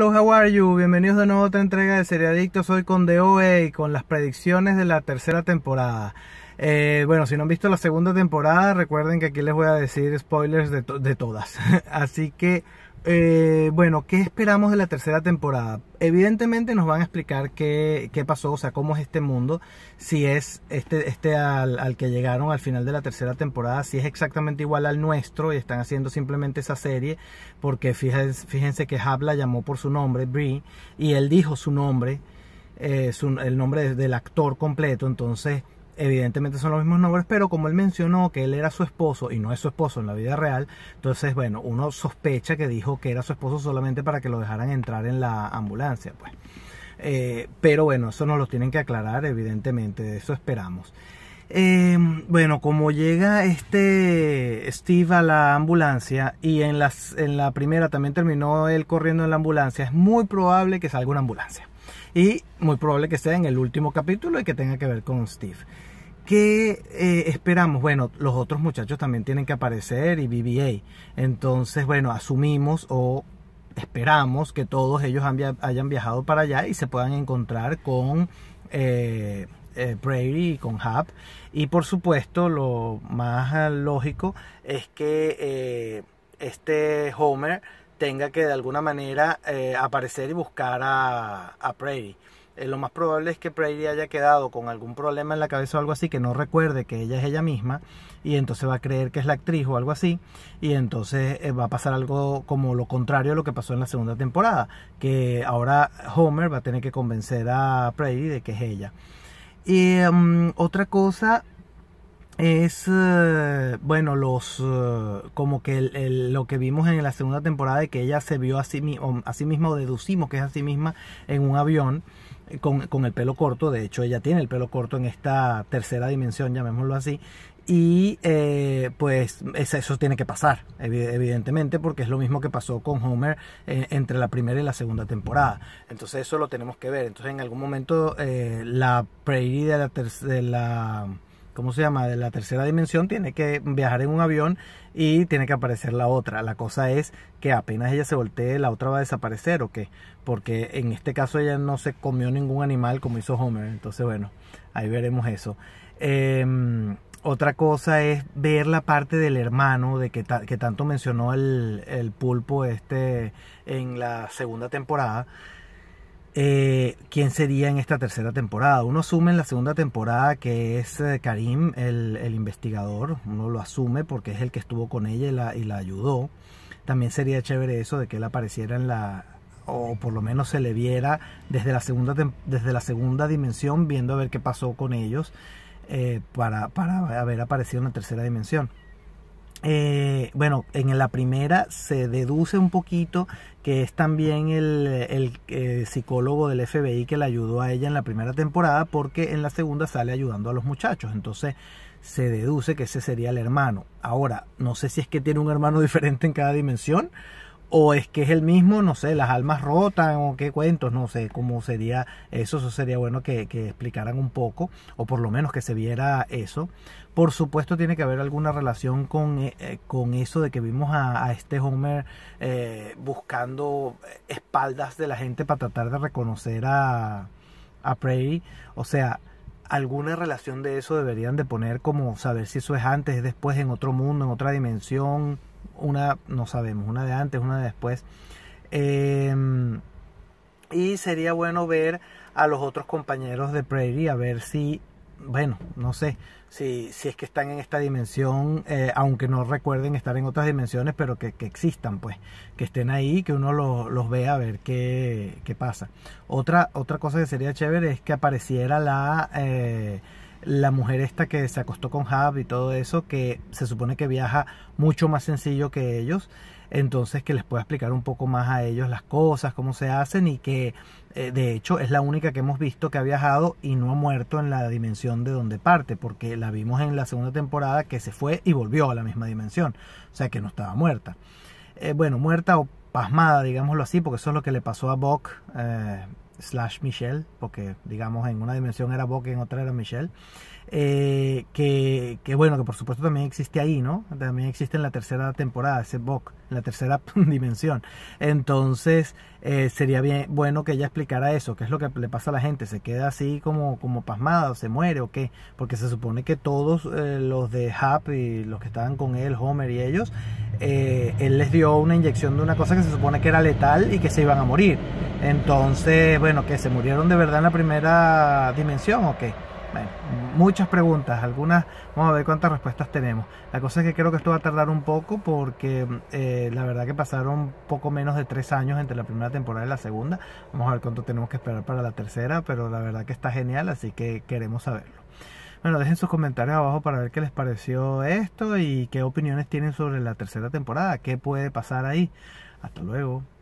Hello, how are you? Bienvenidos de nuevo a otra entrega de Seriadictos. Hoy con DOE y con las predicciones de la tercera temporada. Eh, bueno, si no han visto la segunda temporada, recuerden que aquí les voy a decir spoilers de, de todas. Así que eh, bueno, ¿qué esperamos de la tercera temporada? Evidentemente nos van a explicar qué, qué pasó, o sea, cómo es este mundo, si es este, este al, que llegaron al final de la tercera temporada, si es exactamente igual al nuestro y están haciendo simplemente esa serie, porque fíjense, fíjense que habla llamó por su nombre, brie y él dijo su nombre, eh, el nombre del actor completo, entonces evidentemente son los mismos nombres, pero como él mencionó que él era su esposo y no es su esposo en la vida real, entonces, bueno, uno sospecha que dijo que era su esposo solamente para que lo dejaran entrar en la ambulancia, pues. Eh, pero bueno, eso nos lo tienen que aclarar, evidentemente, eso esperamos. Em, bueno, como llega este Steve a la ambulancia y en, las, en la primera también terminó él corriendo en la ambulancia, es muy probable que salga una ambulancia. Y muy probable que sea en el último capítulo y que tenga que ver con Steve. ¿Qué eh, esperamos? Bueno, los otros muchachos también tienen que aparecer y BBA. Entonces, bueno, asumimos o esperamos que todos ellos hayan viajado para allá y se puedan encontrar con eh, Prairie eh, y con Hub. Y por supuesto, lo más ah, lógico es que eh, este Homer tenga que de alguna manera aparecer y buscar a, a Prairie. Eh, lo más probable es que Prairie haya quedado con algún problema en la cabeza o algo así, que no recuerde que ella es ella misma, y entonces va a creer que es la actriz o algo así, y entonces eh, va a pasar algo como lo contrario a lo que pasó en la segunda temporada, que ahora Homer va a tener que convencer a Prairie de que es ella. Y em, otra cosa es, eh, bueno, los, eh, como que lo que vimos en la segunda temporada de que ella se vio a sí, misma o deducimos que es a sí misma en un avión. Eh, con, el pelo corto, de hecho ella tiene el pelo corto en esta tercera dimensión, llamémoslo así, y pues eso tiene que pasar, evidentemente, porque es lo mismo que pasó con Homer entre la primera y la segunda temporada. Entonces eso lo tenemos que ver. Entonces en algún momento la Prairie de la... de la ¿cómo se llama?, de la tercera dimensión, tiene que viajar en un avión y tiene que aparecer la otra. La cosa es que apenas ella se voltee, la otra va a desaparecer o qué, porque en este caso ella no se comió ningún animal como hizo Homer. Entonces, bueno, ahí veremos eso. Em, otra cosa es ver la parte del hermano de que, que tanto mencionó el, el pulpo este en la segunda temporada. Eh, quién sería en esta tercera temporada. Uno asume en la segunda temporada que es eh, Karim el, investigador, uno lo asume porque es el que estuvo con ella y la, y la, ayudó. También sería chévere eso de que él apareciera en la, o por lo menos se le viera desde la segunda, desde la segunda dimensión viendo a ver qué pasó con ellos eh, para, para haber aparecido en la tercera dimensión. Eh, bueno, en la primera se deduce un poquito que es también el, el, eh, psicólogo del FBI que le ayudó a ella en la primera temporada porque en la segunda sale ayudando a los muchachos. Entonces se deduce que ese sería el hermano. Ahora, no sé si es que tiene un hermano diferente en cada dimensión o es que es el mismo, no sé, las almas rotan o qué cuentos, no sé cómo sería eso, eso sería bueno que, explicaran un poco, o por lo menos que se viera eso. Por supuesto tiene que haber alguna relación con, eh, eh, con eso de que vimos a, este Homer eh, buscando espaldas de la gente para tratar de reconocer a, a o sea... Alguna relación de eso deberían de poner como saber si eso es antes, es después, en otro mundo, en otra dimensión, una, no sabemos, una de antes, una de después. Em, y sería bueno ver a los otros compañeros de Prairie, a ver si, bueno, no sé, si, si es que están en esta dimensión, eh, aunque no recuerden estar en otras dimensiones, pero que, que existan, pues, que estén ahí, que uno los vea a ver qué, qué, pasa. Otra, otra cosa que sería chévere es que apareciera la... Eh, la mujer esta que se acostó con Hub y todo eso, que se supone que viaja mucho más sencillo que ellos, entonces que les pueda explicar un poco más a ellos las cosas, cómo se hacen y que eh, de hecho es la única que hemos visto que ha viajado y no ha muerto en la dimensión de donde parte, porque la vimos en la segunda temporada que se fue y volvió a la misma dimensión, o sea que no estaba muerta. Eh, bueno, muerta o pasmada, digámoslo así, porque eso es lo que le pasó a Bok slash Michelle, porque digamos en una dimensión era Boca y en otra era Michelle. Eh, que, bueno, que por supuesto también existe ahí, ¿no? También existe en la tercera temporada, ese Bok, en la tercera dimensión. Entonces, eh, sería bien bueno que ella explicara eso, qué es lo que le pasa a la gente, se queda así como, como pasmada, se muere o qué, porque se supone que todos eh, los de Hap y los que estaban con él, Homer y ellos, él les dio una inyección de una cosa que se supone que era letal y que se iban a morir. Entonces, bueno, que se murieron de verdad en la primera dimensión o qué. Bueno, muchas preguntas, algunas, vamos a ver cuántas respuestas tenemos. La cosa es que creo que esto va a tardar un poco porque eh, la verdad que pasaron poco menos de tres años entre la primera temporada y la segunda. Vamos a ver cuánto tenemos que esperar para la tercera, pero la verdad que está genial, así que queremos saberlo. Bueno, dejen sus comentarios abajo para ver qué les pareció esto y qué opiniones tienen sobre la tercera temporada, qué puede pasar ahí. Hasta luego.